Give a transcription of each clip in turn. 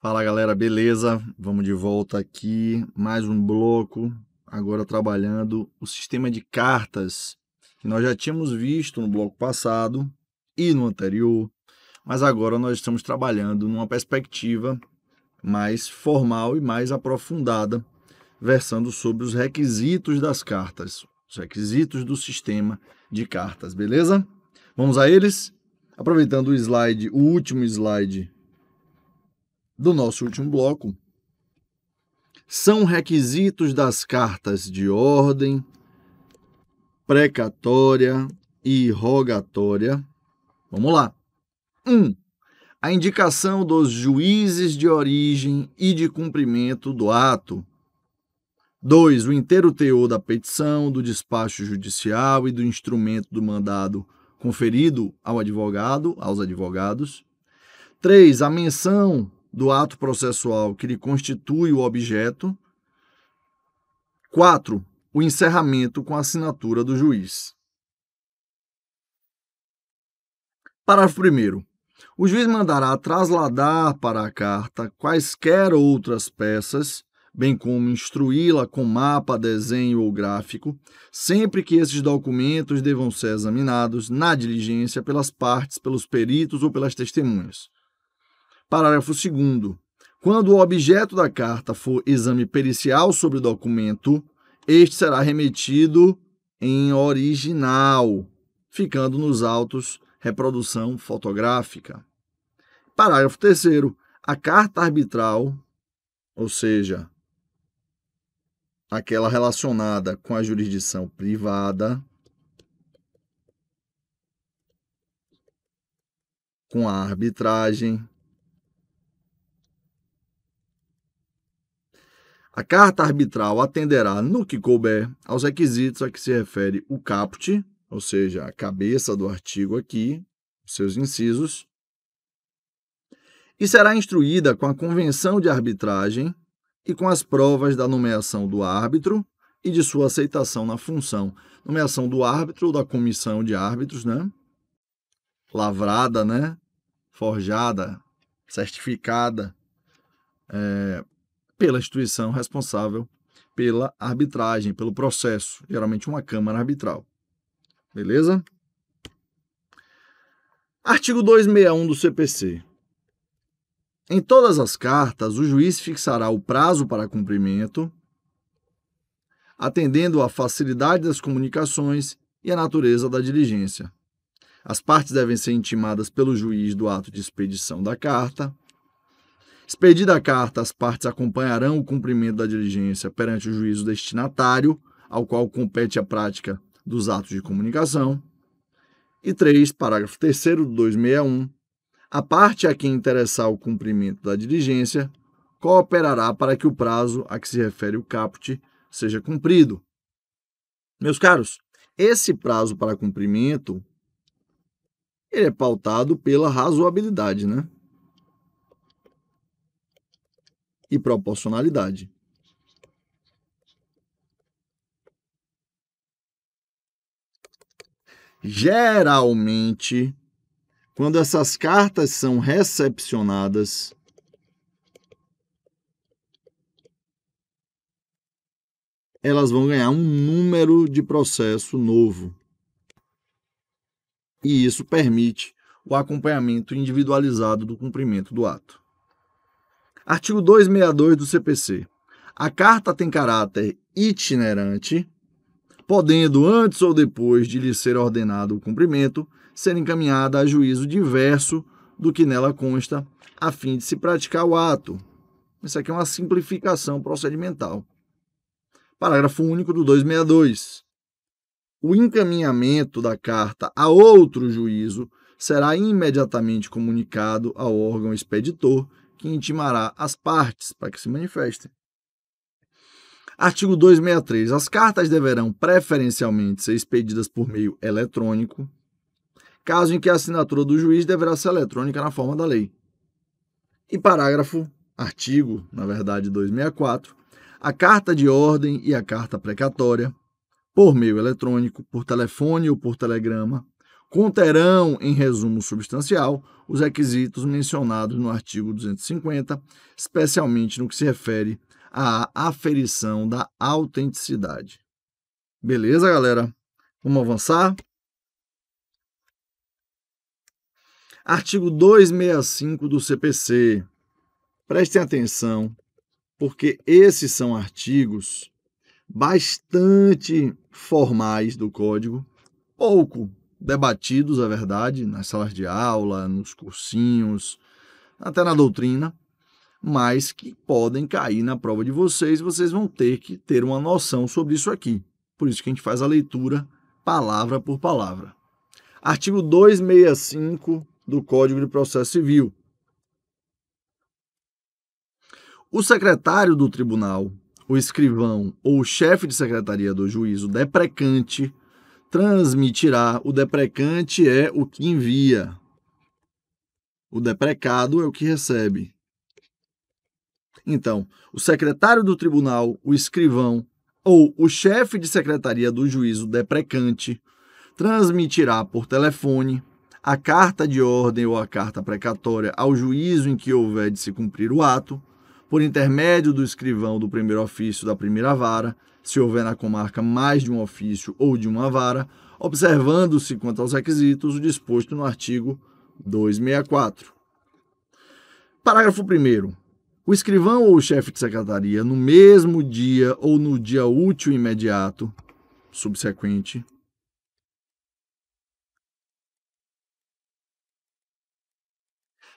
Fala galera, beleza? Vamos de volta aqui, mais um bloco, agora trabalhando o sistema de cartas que nós já tínhamos visto no bloco passado e no anterior, mas agora nós estamos trabalhando numa perspectiva mais formal e mais aprofundada versando sobre os requisitos das cartas, os requisitos do sistema de cartas, beleza? Vamos a eles? Aproveitando o slide, o último slide do nosso último bloco. São requisitos das cartas de ordem, precatória e rogatória. Vamos lá. 1. Um, a indicação dos juízes de origem e de cumprimento do ato. 2. O inteiro teor da petição, do despacho judicial e do instrumento do mandado conferido ao advogado, aos advogados. 3. A menção do ato processual que lhe constitui o objeto. 4. O encerramento com a assinatura do juiz. Parágrafo 1. O juiz mandará trasladar para a carta quaisquer outras peças bem como instruí-la com mapa, desenho ou gráfico, sempre que esses documentos devam ser examinados na diligência pelas partes, pelos peritos ou pelas testemunhas. Parágrafo 2. Quando o objeto da carta for exame pericial sobre o documento, este será remetido em original, ficando nos autos reprodução fotográfica. Parágrafo 3. A carta arbitral, ou seja, aquela relacionada com a jurisdição privada, com a arbitragem. A carta arbitral atenderá, no que couber, aos requisitos a que se refere o caput, ou seja, a cabeça do artigo aqui, seus incisos, e será instruída com a convenção de arbitragem e com as provas da nomeação do árbitro e de sua aceitação na função. Nomeação do árbitro ou da comissão de árbitros, né? Lavrada, né? Forjada, certificada é, pela instituição responsável pela arbitragem, pelo processo, geralmente uma Câmara Arbitral. Beleza? Artigo 261 do CPC. Em todas as cartas, o juiz fixará o prazo para cumprimento, atendendo à facilidade das comunicações e à natureza da diligência. As partes devem ser intimadas pelo juiz do ato de expedição da carta. Expedida a carta, as partes acompanharão o cumprimento da diligência perante o juízo destinatário, ao qual compete a prática dos atos de comunicação. E 3, parágrafo 3 do 261, a parte a quem interessar o cumprimento da diligência cooperará para que o prazo a que se refere o caput seja cumprido. Meus caros, esse prazo para cumprimento ele é pautado pela razoabilidade, né? E proporcionalidade. Geralmente, quando essas cartas são recepcionadas, elas vão ganhar um número de processo novo. E isso permite o acompanhamento individualizado do cumprimento do ato. Artigo 262 do CPC. A carta tem caráter itinerante podendo, antes ou depois de lhe ser ordenado o cumprimento, ser encaminhada a juízo diverso do que nela consta, a fim de se praticar o ato. Isso aqui é uma simplificação procedimental. Parágrafo único do 262. O encaminhamento da carta a outro juízo será imediatamente comunicado ao órgão expeditor, que intimará as partes para que se manifestem. Artigo 263. As cartas deverão preferencialmente ser expedidas por meio eletrônico, caso em que a assinatura do juiz deverá ser eletrônica na forma da lei. E parágrafo, artigo, na verdade, 264. A carta de ordem e a carta precatória, por meio eletrônico, por telefone ou por telegrama, conterão, em resumo substancial, os requisitos mencionados no artigo 250, especialmente no que se refere a aferição da autenticidade. Beleza, galera? Vamos avançar? Artigo 265 do CPC. Prestem atenção, porque esses são artigos bastante formais do código, pouco debatidos, a verdade, nas salas de aula, nos cursinhos, até na doutrina, mas que podem cair na prova de vocês, vocês vão ter que ter uma noção sobre isso aqui. Por isso que a gente faz a leitura palavra por palavra. Artigo 265 do Código de Processo Civil. O secretário do tribunal, o escrivão ou o chefe de secretaria do juízo deprecante transmitirá. O deprecante é o que envia. O deprecado é o que recebe. Então, o secretário do tribunal, o escrivão ou o chefe de secretaria do juízo deprecante transmitirá por telefone a carta de ordem ou a carta precatória ao juízo em que houver de se cumprir o ato, por intermédio do escrivão do primeiro ofício da primeira vara, se houver na comarca mais de um ofício ou de uma vara, observando-se quanto aos requisitos o disposto no artigo 264. Parágrafo 1. O escrivão ou o chefe de secretaria, no mesmo dia ou no dia útil imediato subsequente,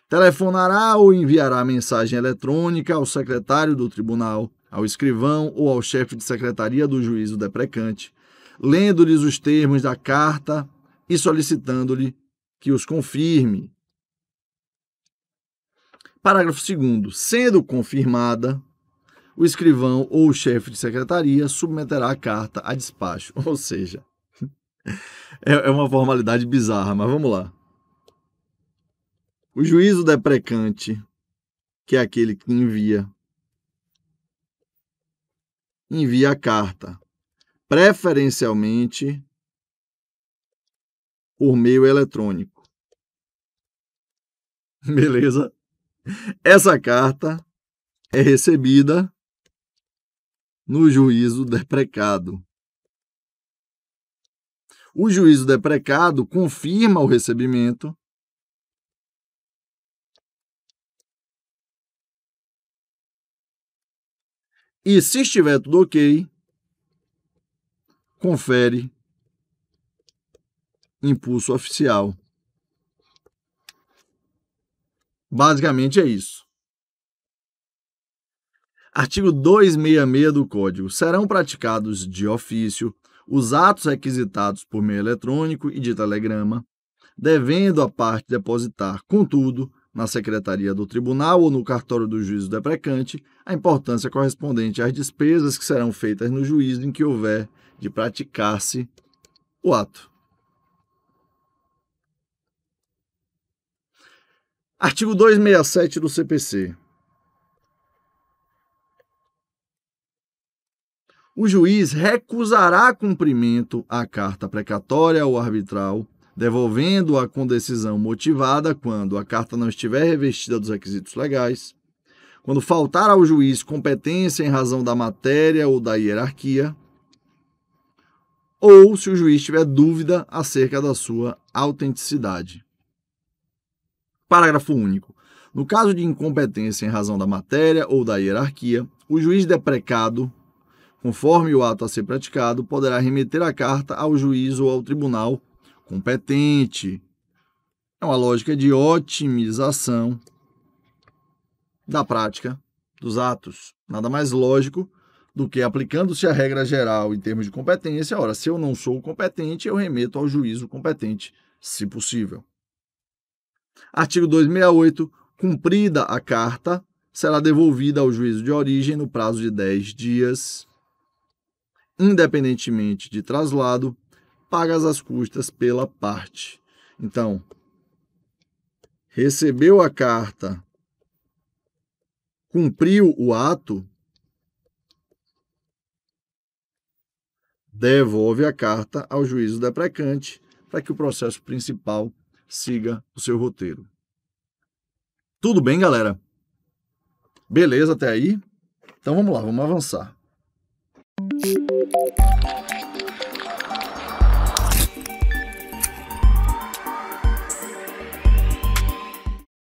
telefonará ou enviará mensagem eletrônica ao secretário do tribunal, ao escrivão ou ao chefe de secretaria do juízo deprecante, lendo-lhes os termos da carta e solicitando-lhe que os confirme Parágrafo 2. Sendo confirmada, o escrivão ou o chefe de secretaria submeterá a carta a despacho. Ou seja, é, é uma formalidade bizarra, mas vamos lá. O juízo deprecante, que é aquele que envia, envia a carta, preferencialmente por meio eletrônico. Beleza? Essa carta é recebida no juízo deprecado. O juízo deprecado confirma o recebimento e, se estiver tudo ok, confere impulso oficial. Basicamente é isso. Artigo 266 do Código. Serão praticados de ofício os atos requisitados por meio eletrônico e de telegrama, devendo a parte depositar, contudo, na secretaria do tribunal ou no cartório do juízo deprecante, a importância correspondente às despesas que serão feitas no juízo em que houver de praticar-se o ato. Artigo 267 do CPC. O juiz recusará cumprimento à carta precatória ou arbitral, devolvendo-a com decisão motivada quando a carta não estiver revestida dos requisitos legais, quando faltar ao juiz competência em razão da matéria ou da hierarquia, ou se o juiz tiver dúvida acerca da sua autenticidade. Parágrafo único. No caso de incompetência em razão da matéria ou da hierarquia, o juiz deprecado, conforme o ato a ser praticado, poderá remeter a carta ao juiz ou ao tribunal competente. É uma lógica de otimização da prática dos atos. Nada mais lógico do que aplicando-se a regra geral em termos de competência. Ora, se eu não sou competente, eu remeto ao juízo competente, se possível. Artigo 268. Cumprida a carta, será devolvida ao juízo de origem no prazo de 10 dias, independentemente de traslado, pagas as custas pela parte. Então, recebeu a carta, cumpriu o ato, devolve a carta ao juízo deprecante para que o processo principal siga o seu roteiro. Tudo bem, galera? Beleza até aí? Então vamos lá, vamos avançar.